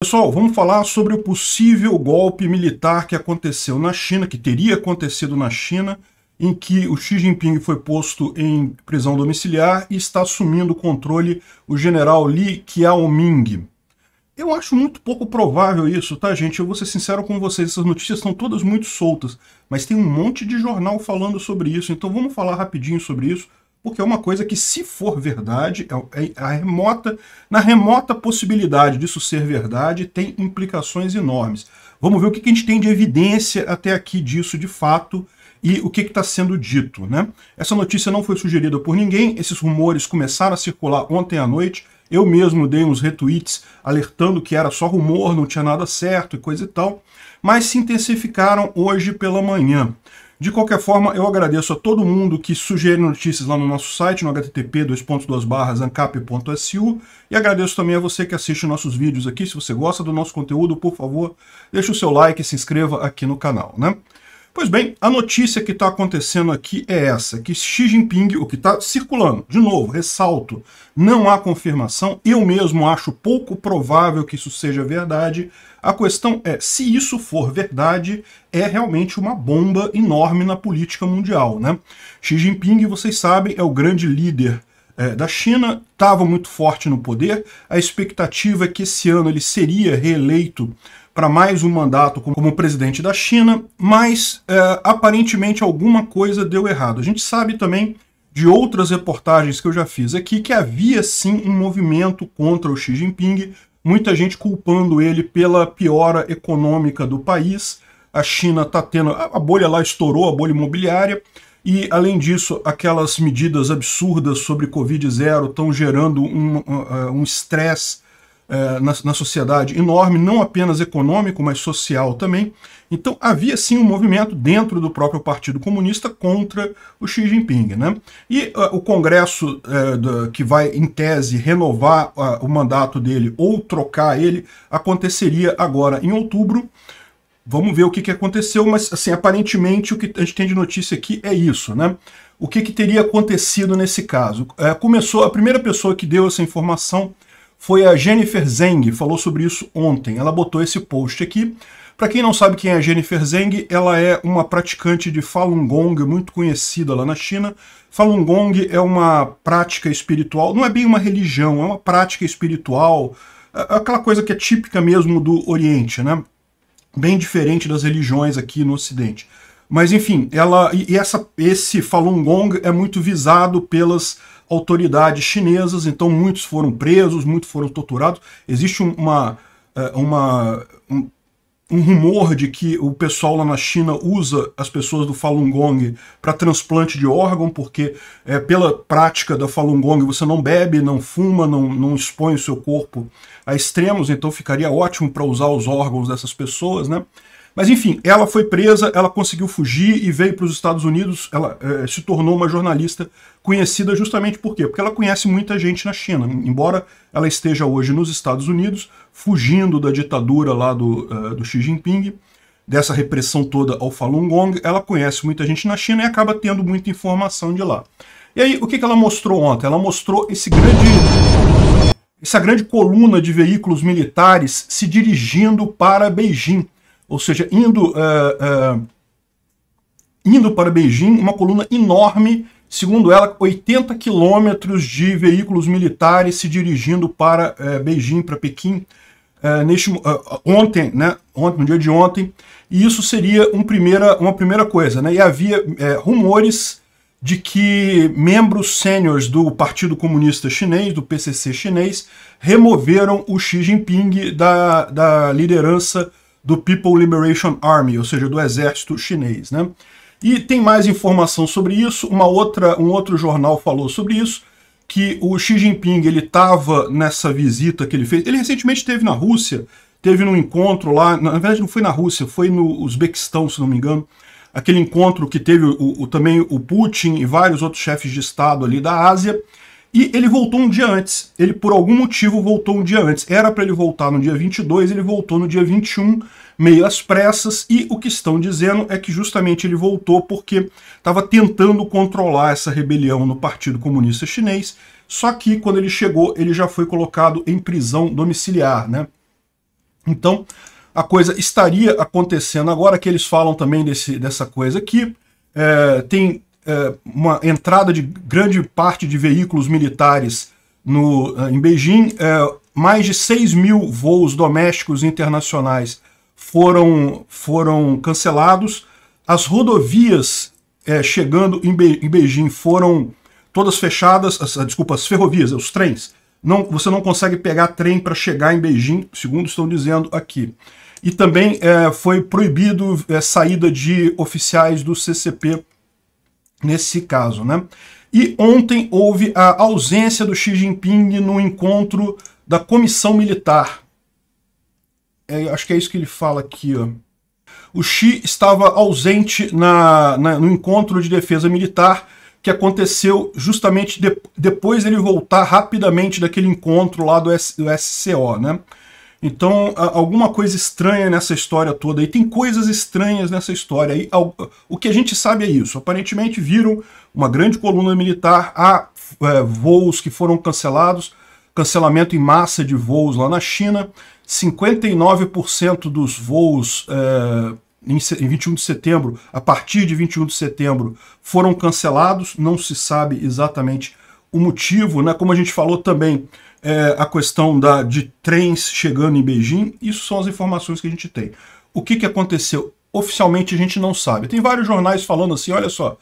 Pessoal, vamos falar sobre o possível golpe militar que aconteceu na China, que teria acontecido na China, em que o Xi Jinping foi posto em prisão domiciliar e está assumindo o controle o general Li Qiaoming. Eu acho muito pouco provável isso, tá, gente? Eu vou ser sincero com vocês, essas notícias estão todas muito soltas, mas tem um monte de jornal falando sobre isso, então vamos falar rapidinho sobre isso, porque é uma coisa que, se for verdade, é, é a remota, na remota possibilidade disso ser verdade, tem implicações enormes. Vamos ver o que, a gente tem de evidência até aqui disso de fato e o que está sendo dito. Né? Essa notícia não foi sugerida por ninguém, esses rumores começaram a circular ontem à noite. Eu mesmo dei uns retweets alertando que era só rumor, não tinha nada certo e coisa e tal, mas se intensificaram hoje pela manhã. De qualquer forma, eu agradeço a todo mundo que sugere notícias lá no nosso site, no http ancap.su e agradeço também a você que assiste nossos vídeos aqui. Se você gosta do nosso conteúdo, por favor, deixe o seu like e se inscreva aqui no canal. Né? Pois bem, a notícia que está acontecendo aqui é essa, que Xi Jinping, o que está circulando, de novo, ressalto, não há confirmação, eu mesmo acho pouco provável que isso seja verdade. A questão é, se isso for verdade, é realmente uma bomba enorme na política mundial. Né? Xi Jinping, vocês sabem, é o grande líder é, da China, estava muito forte no poder, a expectativa é que esse ano ele seria reeleito para mais um mandato como presidente da China, mas é, aparentemente alguma coisa deu errado. A gente sabe também de outras reportagens que eu já fiz aqui que havia sim um movimento contra o Xi Jinping, muita gente culpando ele pela piora econômica do país. A China está tendo. A bolha lá estourou, a bolha imobiliária. E, além disso, aquelas medidas absurdas sobre Covid-0 estão gerando um estresse um é, na, na sociedade enorme, não apenas econômico, mas social também. Então havia sim um movimento dentro do próprio Partido Comunista contra o Xi Jinping. Né? E uh, o Congresso uh, do, que vai, em tese, renovar uh, o mandato dele ou trocar ele aconteceria agora em outubro. Vamos ver o que, que aconteceu, mas assim, aparentemente o que a gente tem de notícia aqui é isso. Né? O que, que teria acontecido nesse caso? começou, a primeira pessoa que deu essa informação foi a Jennifer Zeng, falou sobre isso ontem. Ela botou esse post aqui. Para quem não sabe quem é a Jennifer Zeng, ela é uma praticante de Falun Gong muito conhecida lá na China. Falun Gong é uma prática espiritual, não é bem uma religião, é uma prática espiritual, é, é aquela coisa que é típica mesmo do Oriente, né? Bem diferente das religiões aqui no Ocidente. Mas enfim, ela e essa, esse Falun Gong é muito visado pelas autoridades chinesas, então muitos foram presos, muitos foram torturados. Existe uma, é, uma, um, um rumor de que o pessoal lá na China usa as pessoas do Falun Gong para transplante de órgão, porque é, pela prática da Falun Gong você não bebe, não fuma, não, não expõe o seu corpo a extremos, então ficaria ótimo para usar os órgãos dessas pessoas, né? Mas enfim, ela foi presa, ela conseguiu fugir e veio para os Estados Unidos. Ela eh, se tornou uma jornalista conhecida justamente por quê? Porque ela conhece muita gente na China. Embora ela esteja hoje nos Estados Unidos, fugindo da ditadura lá do, uh, do Xi Jinping, dessa repressão toda ao Falun Gong, ela conhece muita gente na China e acaba tendo muita informação de lá. E aí, o que, que ela mostrou ontem? Ela mostrou esse grande, essa grande coluna de veículos militares se dirigindo para Beijing ou seja, indo, eh, eh, indo para Beijing, uma coluna enorme, segundo ela, 80 quilômetros de veículos militares se dirigindo para uh, Beijing, para Pequim, neste, ontem, né, ontem, no dia de ontem, e isso seria um primeira, uma primeira coisa. Né, e havia rumores de que membros sêniores do Partido Comunista Chinês, do PCC chinês, removeram o Xi Jinping da, da liderança chinesa do People Liberation Army, ou seja, do exército chinês. Né? E tem mais informação sobre isso, uma outra, um outro jornal falou sobre isso, que o Xi Jinping ele estava nessa visita que ele fez, ele recentemente esteve na Rússia, teve num encontro lá, na verdade não foi na Rússia, foi no Uzbequistão, se não me engano, aquele encontro que teve o, o também o Putin e vários outros chefes de Estado ali da Ásia, e ele voltou um dia antes. Ele, por algum motivo, voltou um dia antes. Era para ele voltar no dia 22, ele voltou no dia 21, meio às pressas. E o que estão dizendo é que justamente ele voltou porque estava tentando controlar essa rebelião no Partido Comunista Chinês. Só que quando ele chegou, ele já foi colocado em prisão domiciliar, né? Então, a coisa estaria acontecendo agora, que eles falam também desse, dessa coisa aqui. É, tem é, uma entrada de grande parte de veículos militares no, é, em Beijing, é, mais de 6 mil voos domésticos e internacionais foram, foram cancelados. As rodovias é, chegando em, Be em, Beijing foram todas fechadas, as, desculpa, as ferrovias, os trens. Não, você não consegue pegar trem para chegar em Beijing, segundo estão dizendo aqui. E também é, foi proibido a é, saída de oficiais do CCP nesse caso, né? E ontem houve a ausência do Xi Jinping no encontro da comissão militar. É, acho que é isso que ele fala aqui, ó. O Xi estava ausente na, na, no encontro de defesa militar que aconteceu justamente de, depois ele voltar rapidamente daquele encontro lá do, S, do SCO, né? Então, alguma coisa estranha nessa história toda, e tem coisas estranhas nessa história. E, o que a gente sabe é isso. Aparentemente viram uma grande coluna militar, há é, voos que foram cancelados, cancelamento em massa de voos lá na China, 59% dos voos é, em 21 de setembro, a partir de 21 de setembro, foram cancelados, não se sabe exatamente o motivo, né? como a gente falou também, é, a questão da, de trens chegando em Beijing, isso são as informações que a gente tem. O que, que aconteceu? Oficialmente a gente não sabe. Tem vários jornais falando assim, olha só,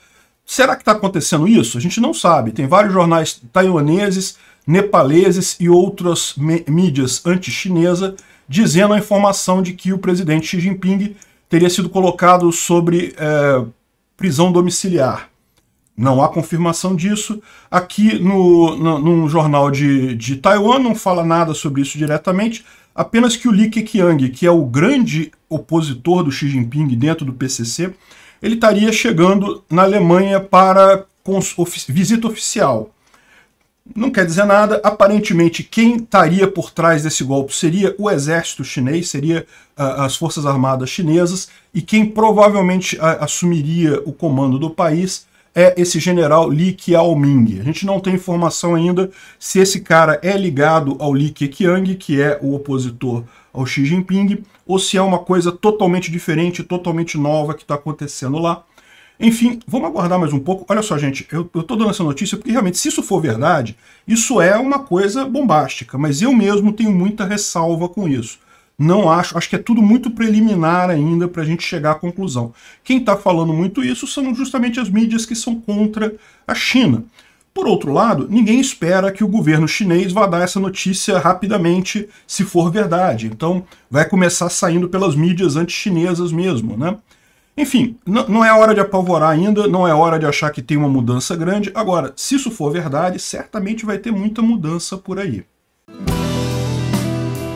será que está acontecendo isso? A gente não sabe. Tem vários jornais taiwaneses, nepaleses e outras mídias anti-chinesa dizendo a informação de que o presidente Xi Jinping teria sido colocado sobre é, prisão domiciliar. Não há confirmação disso. Aqui no, no, jornal de, de Taiwan não fala nada sobre isso diretamente, apenas que o Li Keqiang, que é o grande opositor do Xi Jinping dentro do PCC, ele estaria chegando na Alemanha para ofi visita oficial. Não quer dizer nada. Aparentemente, quem estaria por trás desse golpe seria o exército chinês, seria uh, as forças armadas chinesas, e quem provavelmente uh, assumiria o comando do país é esse general Li Qiaoming. A gente não tem informação ainda se esse cara é ligado ao Li Keqiang, que é o opositor ao Xi Jinping, ou se é uma coisa totalmente diferente, totalmente nova que está acontecendo lá. Enfim, vamos aguardar mais um pouco. Olha só, gente, eu estou dando essa notícia porque realmente, se isso for verdade, isso é uma coisa bombástica, mas eu mesmo tenho muita ressalva com isso. Não acho, acho que é tudo muito preliminar ainda para a gente chegar à conclusão. Quem está falando muito isso são justamente as mídias que são contra a China. Por outro lado, ninguém espera que o governo chinês vá dar essa notícia rapidamente, se for verdade. Então, vai começar saindo pelas mídias anti-chinesas mesmo, né? Enfim, não é hora de apavorar ainda, não é hora de achar que tem uma mudança grande. Agora, se isso for verdade, certamente vai ter muita mudança por aí.